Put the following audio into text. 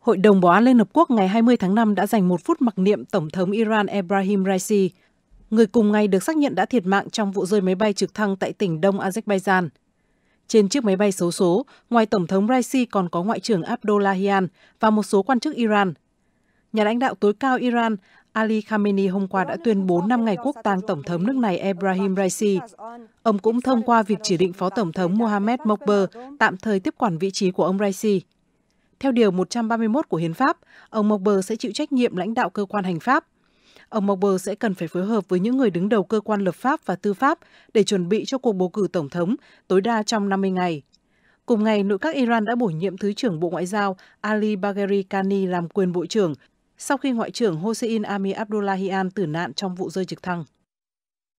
Hội đồng Bảo an Liên Hợp Quốc ngày 20 tháng 5 đã dành một phút mặc niệm Tổng thống Iran Ebrahim Raisi, người cùng ngày được xác nhận đã thiệt mạng trong vụ rơi máy bay trực thăng tại tỉnh Đông Azerbaijan. Trên chiếc máy bay xấu số, ngoài Tổng thống Raisi còn có Ngoại trưởng Abdullahian và một số quan chức Iran. Nhà lãnh đạo tối cao Iran Ali Khamenei hôm qua đã tuyên bố 5 ngày quốc tang Tổng thống nước này Ebrahim Raisi. Ông cũng thông qua việc chỉ định Phó Tổng thống Mohamed Mokber tạm thời tiếp quản vị trí của ông Raisi. Theo Điều 131 của Hiến pháp, ông Mokber sẽ chịu trách nhiệm lãnh đạo cơ quan hành pháp. Ông Mokber sẽ cần phải phối hợp với những người đứng đầu cơ quan lập pháp và tư pháp để chuẩn bị cho cuộc bầu cử tổng thống tối đa trong 50 ngày. Cùng ngày, nội các Iran đã bổ nhiệm Thứ trưởng Bộ Ngoại giao Ali Bagheri Kani làm quyền Bộ trưởng sau khi Ngoại trưởng Hossein Ami Abdullahian tử nạn trong vụ rơi trực thăng.